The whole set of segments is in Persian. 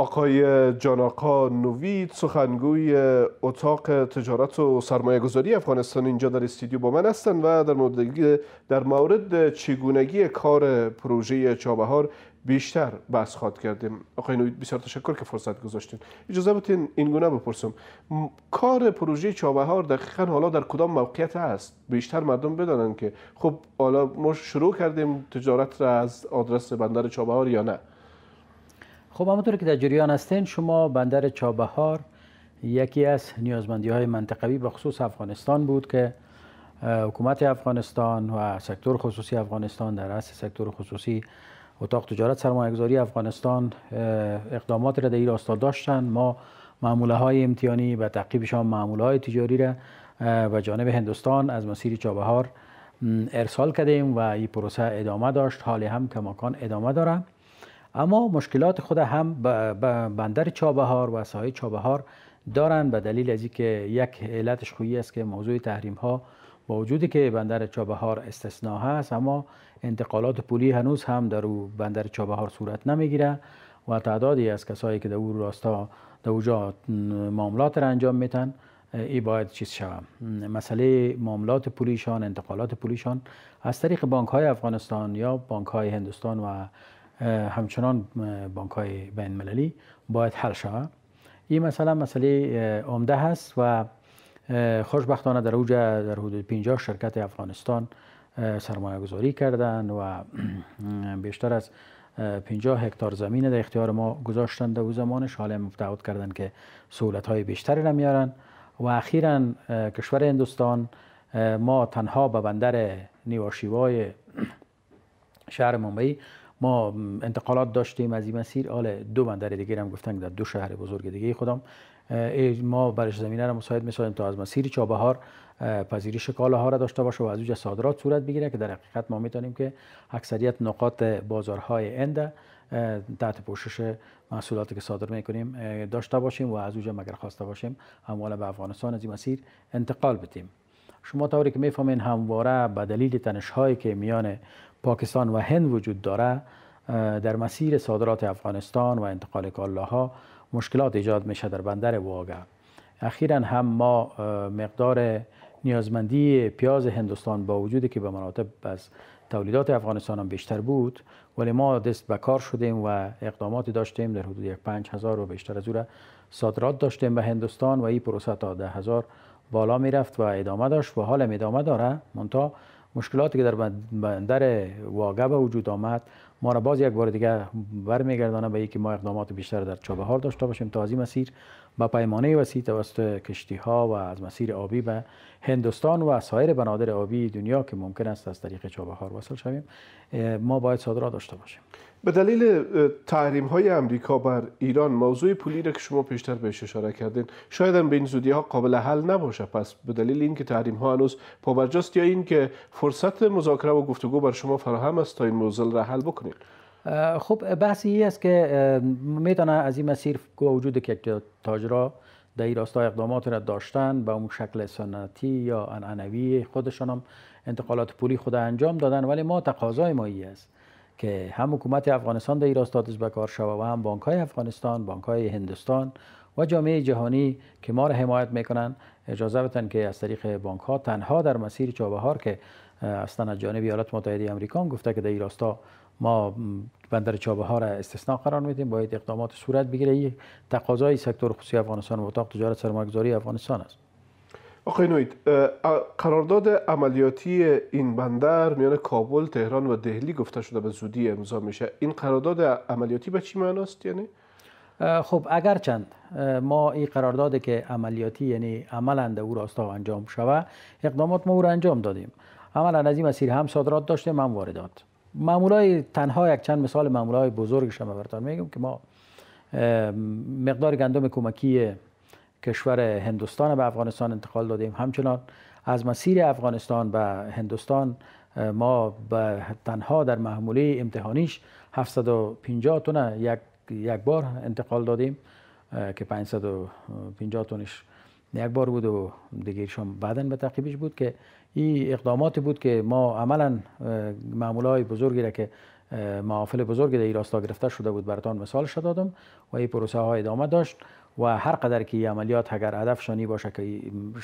آقای جاناقا نوید سخنگوی اتاق تجارت و سرمایه گذاری افغانستان اینجا در استیدیو با من هستند و در مورد, در مورد چگونگی کار پروژه چابهار بیشتر بحث خواهد کردیم آقای نوید بسیار تشکر که فرصت گذاشتین اجازه بتین این گونه بپرسم کار پروژه چابهار دقیقا حالا در کدام موقعیت است بیشتر مردم بدانند که خب حالا ما شروع کردیم تجارت را از آدرس بندر چابهار یا نه خب همونطور که در جریان هستین شما بندر چابهار یکی از نیازمندی های منطقوی به خصوص افغانستان بود که حکومت افغانستان و سکتور خصوصی افغانستان در اصل سکتور خصوصی اتاق تجارت سرمایه‌گذاری افغانستان اقدامات را در این راستا داشتن ما معموله های امتیانی و تعقیبشان معموله های تجاری را به جانب هندوستان از مسیر چابهار ارسال کردیم و این پروسه ادامه داشت حالی هم کماکان ادامه داره اما مشکلات خود هم بندر چابهار و سایه چابهار دارن به دلیل از اینکه یک علتش خویی است که موضوع تحریم ها با وجودی که بندر چابهار استثناء هست اما انتقالات پولی هنوز هم در بندر چابهار صورت نمیگیره و تعدادی از کسایی که در او راستا در اوجا معاملات را انجام میتن ای باید چیز شوم مسئله معاملات پولیشان انتقالات پولیشان از طریق بانک های افغانستان یا بانک های هندوستان و همچنان بانک های بین المللی باید حل شود این مسئله مسئله عمده هست و خوشبختانه در اوج در حدود 50 شرکت افغانستان سرمایه گذاری کردن و بیشتر از 50 هکتار زمین در اختیار ما گذاشتند در او زمانش حالا مفتعود کردن که سهولت های بیشتری را و اخیرا کشور هندوستان ما تنها به بندر نیواشیوای شهر ممبئی ما انتقالات داشتیم از این مسیر آله دو بندر دیگه هم گفتن در دو شهر بزرگ دیگه خودم ما برش زمینه را مساعد میسازیم تا از مسیر چابهار پذیرش کالا ها را داشته باشه و از اوج صادرات صورت بگیره که در حقیقت ما میتونیم که اکثریت نقاط بازارهای اند تحت پوشش محصولاتی که صادر میکنیم داشته باشیم و از اوج مگر خواسته باشیم اموال به افغانستان از این مسیر انتقال بدیم شما طوری که میفهمین همواره به دلیل تنش هایی که میان پاکستان و هند وجود داره در مسیر صادرات افغانستان و انتقال کالاها مشکلات ایجاد میشه در بندر واگا اخیرا هم ما مقدار نیازمندی پیاز هندوستان با وجودی که به مناطب از تولیدات افغانستان هم بیشتر بود ولی ما دست به کار شدیم و اقداماتی داشتیم در حدود یک پنج هزار و بیشتر از او صادرات داشتیم به هندوستان و این پروسه تا ده هزار بالا میرفت و ادامه داشت و حال ادامه داره منتها مشکلاتی که در بندر واگه به وجود آمد ما را باز یک بار دیگه برمیگردانه به اینکه ما اقدامات بیشتر در چابهار داشته باشیم تا از این مسیر به پیمانه وسیع توسط کشتی ها و از مسیر آبی به هندوستان و سایر بنادر آبی دنیا که ممکن است از طریق چابهار وصل شویم ما باید صادرات داشته باشیم به دلیل تحریم های امریکا بر ایران موضوع پولی را که شما پیشتر بهش اشاره کردین شاید هم به این زودی ها قابل حل نباشه پس به دلیل اینکه تحریم ها هنوز یا اینکه فرصت مذاکره و گفتگو بر شما فراهم است تا این موضوع را حل بکنید خب بحثی است که میتونه از این مسیر وجود که تاجرا در این راستا اقدامات را داشتن به اون شکل سنتی یا انعنوی خودشان هم انتقالات پولی خود انجام دادن ولی ما تقاضای ما است که هم حکومت افغانستان در این راستا به کار شود و هم بانک های افغانستان بانک های هندستان و جامعه جهانی که ما را حمایت میکنن اجازه بتن که از طریق بانک ها تنها در مسیر چابهار که اصلا از جانب ایالات متحده آمریکا گفته که در این راستا ما بندر چابهار ها را استثنا قرار میدیم باید اقدامات صورت بگیره این تقاضای سکتور خصوصی افغانستان و اتاق تجارت سرمایه‌گذاری افغانستان است آقای نوید قرارداد عملیاتی این بندر میان کابل، تهران و دهلی گفته شده به زودی امضا میشه این قرارداد عملیاتی به چی معناست یعنی خب اگر چند ما این قرارداد که عملیاتی یعنی عملا او راستا انجام شوه اقدامات ما او انجام دادیم عملا از این مسیر هم صادرات داشته هم واردات معمولای تنها یک چند مثال معمولای بزرگش هم براتون میگم که ما مقدار گندم کمکی کشور هندوستان به افغانستان انتقال دادیم همچنان از مسیر افغانستان به هندوستان ما به تنها در محموله امتحانیش 750 تن یک یک بار انتقال دادیم که 550 تنش یک بار بود و دیگه شما بعدا به تعقیبش بود که این اقدامات بود که ما عملا معمولای های بزرگی را که معافل بزرگی در راستا گرفته شده بود براتان مثالش دادم و این پروسه ها ادامه داشت و هر قدر که عملیات اگر شانی باشه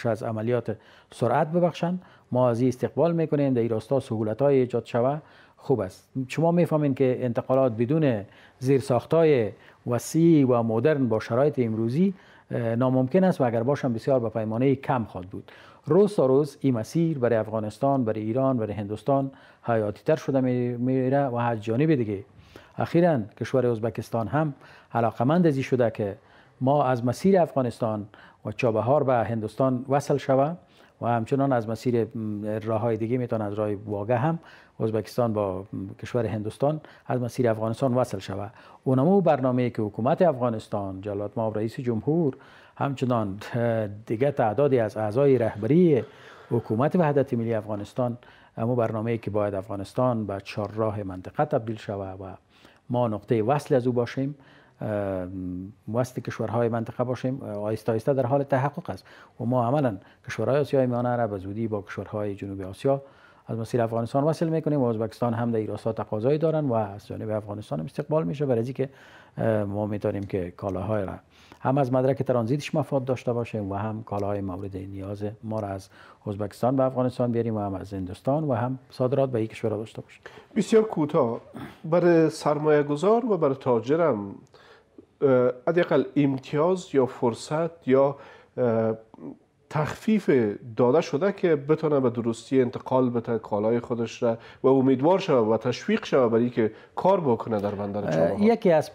که از عملیات سرعت ببخشن ما از این استقبال میکنیم در راستا سهولت های ایجاد شوه خوب است شما میفهمین که انتقالات بدون زیر ساختای وسیع و مدرن با شرایط امروزی ناممکن است و اگر باشم بسیار به پیمانه کم خواهد بود روز تا روز این مسیر برای افغانستان برای ایران برای هندوستان حیاتی تر شده میره و هر جانب دیگه اخیرا کشور ازبکستان هم علاقمند ازی شده که ما از مسیر افغانستان و چابهار به هندوستان وصل شویم. و همچنان از مسیر راه های دیگه میتونه از راه واگه هم ازبکستان با کشور هندوستان از مسیر افغانستان وصل شود اونمو برنامه که حکومت افغانستان جلالت ما رئیس جمهور همچنان دیگه تعدادی از اعضای رهبری حکومت وحدت ملی افغانستان اما برنامه که باید افغانستان به راه منطقه تبدیل شود و ما نقطه وصل از او باشیم وسط کشورهای منطقه باشیم آیستا آیستا در حال تحقق است و ما عملا کشورهای آسیای میانه را به زودی با کشورهای جنوب آسیا از مسیر افغانستان وصل میکنیم و ازبکستان هم در ایراسا تقاضایی دارن و از جانب افغانستان استقبال میشه برای که ما میتونیم که کالاهای را هم از مدرک ترانزیتش مفاد داشته باشیم و هم کالاهای مورد نیاز ما را از ازبکستان به افغانستان بیاریم و هم از هندوستان و هم صادرات به این کشور داشته باشیم بسیار کوتاه برای سرمایه گذار و برای تاجرم حداقل امتیاز یا فرصت یا تخفیف داده شده که بتونه به درستی انتقال بده کالای خودش را و امیدوار شوه و تشویق شوه برای که کار بکنه در بندر چابهار یکی از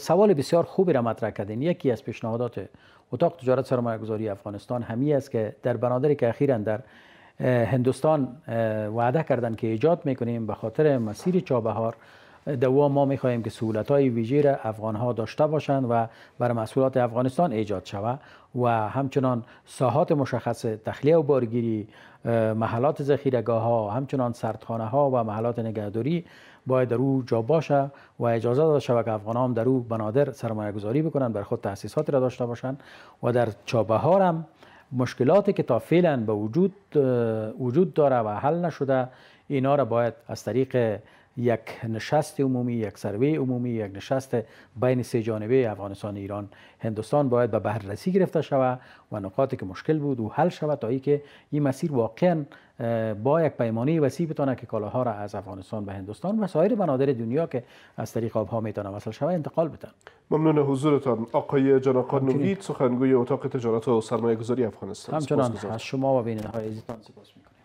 سوال بسیار خوبی را مطرح کردین یکی از پیشنهادات اتاق تجارت سرمایه گذاری افغانستان همی است که در بنادری که اخیرا در هندوستان وعده کردن که ایجاد میکنیم به خاطر مسیر چابهار دوام ما خواهیم که سهولت های ویژه را افغان ها داشته باشند و بر مسئولات افغانستان ایجاد شود و همچنان ساحات مشخص تخلیه و بارگیری محلات ذخیرگاه ها همچنان سردخانه ها و محلات نگهداری باید در او جا باشه و اجازه داده شود که افغان هم در او بنادر سرمایه گذاری بکنند بر خود تحسیصات را داشته باشند و در چابهار هم مشکلاتی که تا فعلا به وجود وجود داره و حل نشده اینا را باید از طریق یک نشست عمومی یک سروی عمومی یک نشست بین سه جانبه افغانستان ایران هندوستان باید به بررسی گرفته شود و نقاطی که مشکل بود و حل شود تا که این مسیر واقعا با یک پیمانه وسیع بتانه که کالاها را از افغانستان به هندوستان و سایر بنادر دنیا که از طریق آبها میتونه وصل شود انتقال بدن ممنون حضورتان آقای جناقان نوید سخنگوی اتاق تجارت و سرمایه گذاری افغانستان همچنان از شما و عزیزتان سپاس میکنم